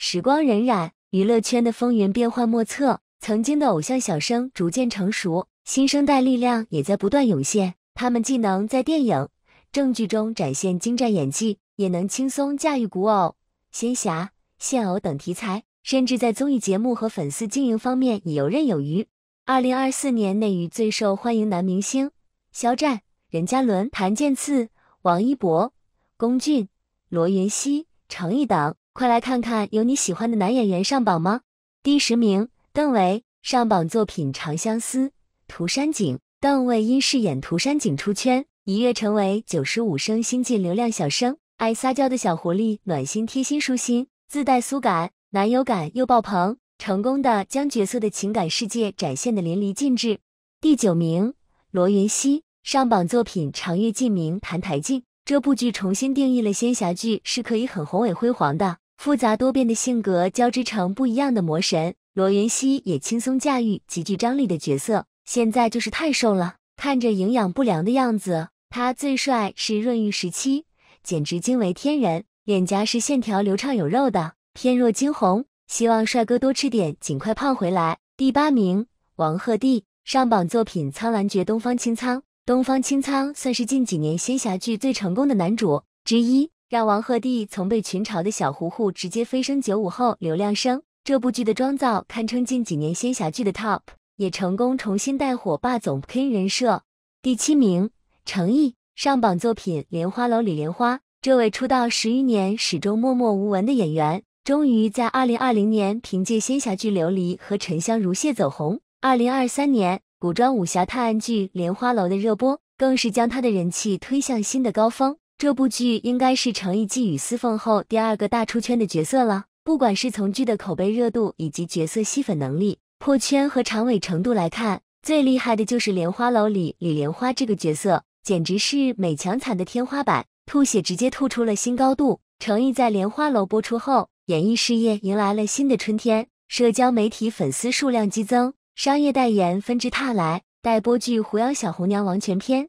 时光荏苒，娱乐圈的风云变幻莫测。曾经的偶像小生逐渐成熟，新生代力量也在不断涌现。他们既能在电影、正剧中展现精湛演技，也能轻松驾驭古偶、仙侠、现偶等题材，甚至在综艺节目和粉丝经营方面已游刃有余。二零二四年内娱最受欢迎男明星：肖战、任嘉伦、谭健次、王一博、龚俊、罗云熙、成毅等。快来看看有你喜欢的男演员上榜吗？第十名，邓为，上榜作品《长相思》涂山璟，邓为因饰演涂山璟出圈，一跃成为九十五声新晋流量小生，爱撒娇的小狐狸，暖心贴心舒心，自带苏感，男友感又爆棚，成功的将角色的情感世界展现的淋漓尽致。第九名，罗云熙上榜作品《长月烬明》澹台烬，这部剧重新定义了仙侠剧是可以很宏伟辉煌的。复杂多变的性格交织成不一样的魔神，罗云熙也轻松驾驭极具张力的角色。现在就是太瘦了，看着营养不良的样子。他最帅是润玉时期，简直惊为天人，脸颊是线条流畅有肉的，翩若惊鸿。希望帅哥多吃点，尽快胖回来。第八名，王鹤棣上榜作品《苍兰诀》东方青苍，东方青苍算是近几年仙侠剧最成功的男主之一。让王鹤棣从被群嘲的小糊糊直接飞升九五后流量生。这部剧的妆造堪称近几年仙侠剧的 top，也成功重新带火霸总 k i n 人设。第七名，成毅上榜作品《莲花楼》里莲花。这位出道十余年始终默默无闻的演员，终于在2020年凭借仙侠剧《琉璃》和《沉香如屑》走红。2023年古装武侠探案剧《莲花楼》的热播，更是将他的人气推向新的高峰。这部剧应该是程一继与司凤后第二个大出圈的角色了。不管是从剧的口碑热度以及角色吸粉能力、破圈和长尾程度来看，最厉害的就是《莲花楼》里李莲花这个角色，简直是美强惨的天花板，吐血直接吐出了新高度。程毅在《莲花楼》播出后，演艺事业迎来了新的春天，社交媒体粉丝数量激增，商业代言纷至沓来，待播剧《狐妖小红娘·王权篇》。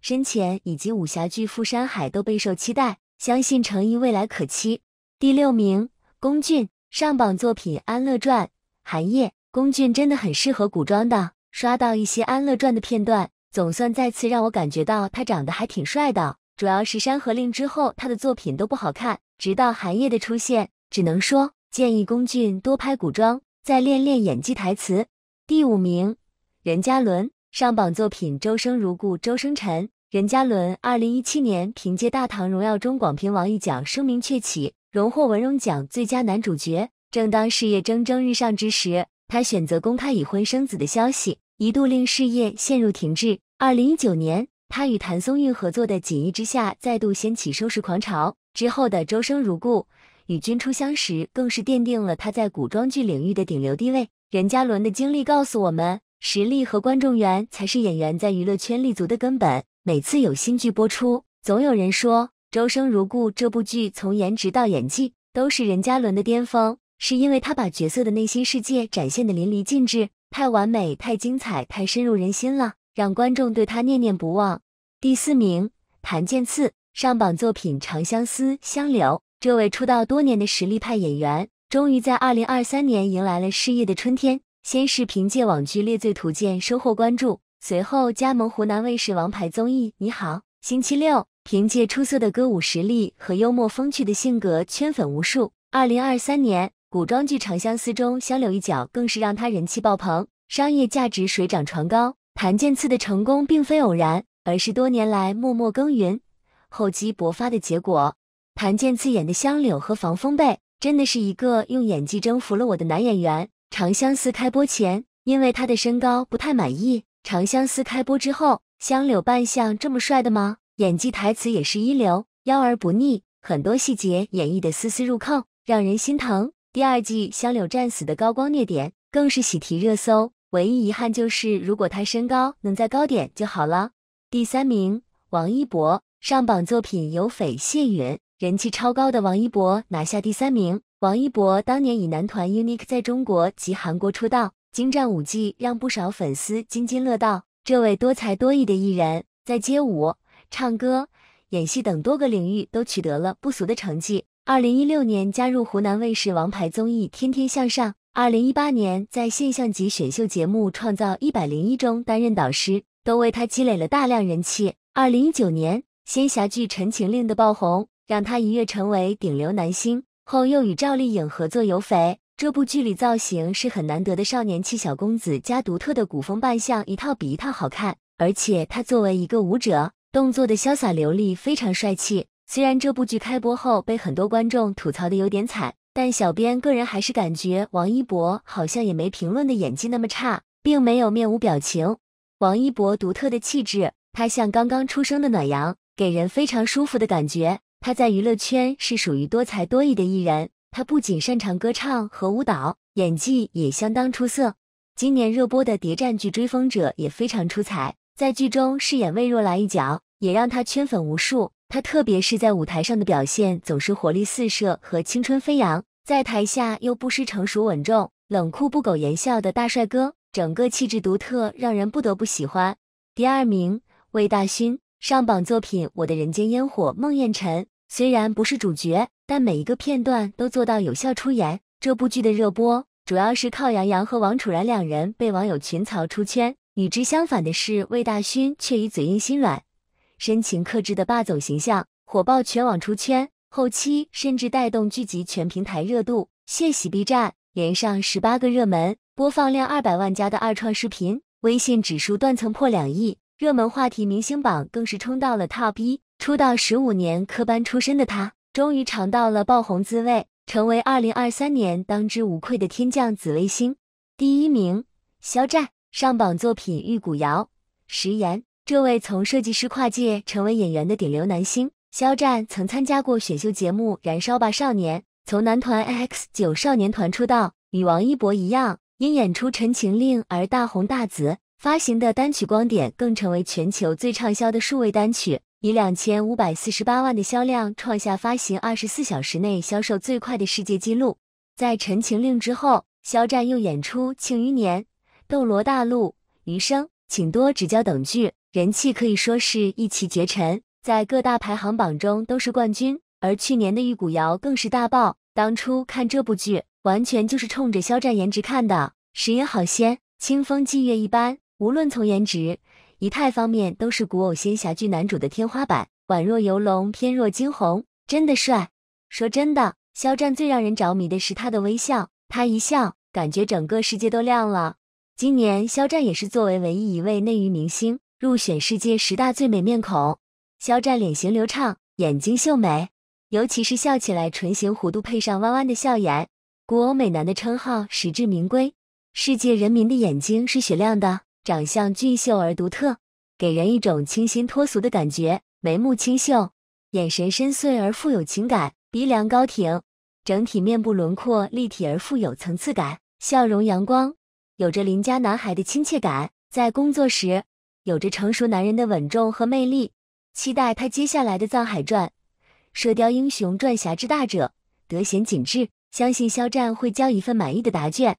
深潜以及武侠剧《富山海》都备受期待，相信成毅未来可期。第六名，龚俊上榜作品《安乐传》《寒夜》。龚俊真的很适合古装的，刷到一些《安乐传》的片段，总算再次让我感觉到他长得还挺帅的。主要是《山河令》之后他的作品都不好看，直到《寒夜》的出现，只能说建议龚俊多拍古装，再练练演技台词。第五名，任嘉伦。上榜作品《周生如故》周生辰任嘉伦，二零一七年凭借《大唐荣耀》中广平王一角声名鹊起，荣获文荣奖最佳男主角。正当事业蒸蒸日上之时，他选择公开已婚生子的消息，一度令事业陷入停滞。二零一九年，他与谭松韵合作的《锦衣之下》再度掀起收视狂潮，之后的《周生如故》《与君初相识》更是奠定了他在古装剧领域的顶流地位。任嘉伦的经历告诉我们。实力和观众缘才是演员在娱乐圈立足的根本。每次有新剧播出，总有人说《周生如故》这部剧从颜值到演技都是任嘉伦的巅峰，是因为他把角色的内心世界展现的淋漓尽致，太完美、太精彩、太深入人心了，让观众对他念念不忘。第四名，谭健次上榜作品《长相思·相柳》。这位出道多年的实力派演员，终于在二零二三年迎来了事业的春天。先是凭借网剧《猎罪图鉴》收获关注，随后加盟湖南卫视王牌综艺《你好，星期六》，凭借出色的歌舞实力和幽默风趣的性格圈粉无数。二零二三年古装剧《长相思》中相柳一角更是让他人气爆棚，商业价值水涨船高。谭健次的成功并非偶然，而是多年来默默耕耘、厚积薄发的结果。谭健次演的香柳和防风被真的是一个用演技征服了我的男演员。长相思开播前，因为他的身高不太满意。长相思开播之后，香柳扮相这么帅的吗？演技台词也是一流，腰而不腻，很多细节演绎的丝丝入扣，让人心疼。第二季香柳战死的高光虐点更是喜提热搜。唯一遗憾就是，如果他身高能再高点就好了。第三名，王一博上榜作品有《匪》《谢允》，人气超高的王一博拿下第三名。王一博当年以男团 UNIQ 在中国及韩国出道，精湛舞技让不少粉丝津津乐道。这位多才多艺的艺人，在街舞、唱歌、演戏等多个领域都取得了不俗的成绩。二零一六年加入湖南卫视王牌综艺《天天向上》，二零一八年在现象级选秀节目《创造一百零一》中担任导师，都为他积累了大量人气。二零一九年仙侠剧《陈情令》的爆红，让他一跃成为顶流男星。后又与赵丽颖合作《有翡》，这部剧里造型是很难得的少年气小公子加独特的古风扮相，一套比一套好看。而且他作为一个舞者，动作的潇洒流利，非常帅气。虽然这部剧开播后被很多观众吐槽的有点惨，但小编个人还是感觉王一博好像也没评论的演技那么差，并没有面无表情。王一博独特的气质，他像刚刚出生的暖阳，给人非常舒服的感觉。他在娱乐圈是属于多才多艺的艺人，他不仅擅长歌唱和舞蹈，演技也相当出色。今年热播的谍战剧《追风者》也非常出彩，在剧中饰演魏若来一角，也让他圈粉无数。他特别是在舞台上的表现总是活力四射和青春飞扬，在台下又不失成熟稳重、冷酷不苟言笑的大帅哥，整个气质独特，让人不得不喜欢。第二名，魏大勋。上榜作品《我的人间烟火》，孟宴臣虽然不是主角，但每一个片段都做到有效出演。这部剧的热播，主要是靠杨洋和王楚然两人被网友群嘲出圈。与之相反的是，魏大勋却以嘴硬心软、深情克制的霸总形象火爆全网出圈，后期甚至带动剧集全平台热度，血洗 B 站，连上十八个热门，播放量二百万加的二创视频，微信指数断层破两亿。热门话题明星榜更是冲到了 top 一，出道十五年科班出身的他，终于尝到了爆红滋味，成为二零二三年当之无愧的天降紫薇星。第一名，肖战，上榜作品《玉骨遥》《食言》。这位从设计师跨界成为演员的顶流男星，肖战曾参加过选秀节目《燃烧吧少年》，从男团 X 九少年团出道，与王一博一样，因演出《陈情令》而大红大紫。发行的单曲《光点》更成为全球最畅销的数位单曲，以两千五百四十八万的销量创下发行二十四小时内销售最快的世界纪录。在《陈情令》之后，肖战又演出《庆余年》《斗罗大陆》《余生，请多指教》等剧，人气可以说是一骑绝尘，在各大排行榜中都是冠军。而去年的《玉骨遥》更是大爆，当初看这部剧完全就是冲着肖战颜值看的，时也好仙，清风霁月一般。无论从颜值、仪态方面，都是古偶仙侠剧男主的天花板，宛若游龙，翩若惊鸿，真的帅。说真的，肖战最让人着迷的是他的微笑，他一笑，感觉整个世界都亮了。今年，肖战也是作为唯一一位内娱明星入选世界十大最美面孔。肖战脸型流畅，眼睛秀美，尤其是笑起来，唇形弧度配上弯弯的笑颜，古偶美男的称号实至名归。世界人民的眼睛是雪亮的。长相俊秀而独特，给人一种清新脱俗的感觉。眉目清秀，眼神深邃而富有情感，鼻梁高挺，整体面部轮廓立体而富有层次感。笑容阳光，有着邻家男孩的亲切感。在工作时，有着成熟男人的稳重和魅力。期待他接下来的《藏海传》《射雕英雄传》《侠之大者》，德贤紧致，相信肖战会交一份满意的答卷。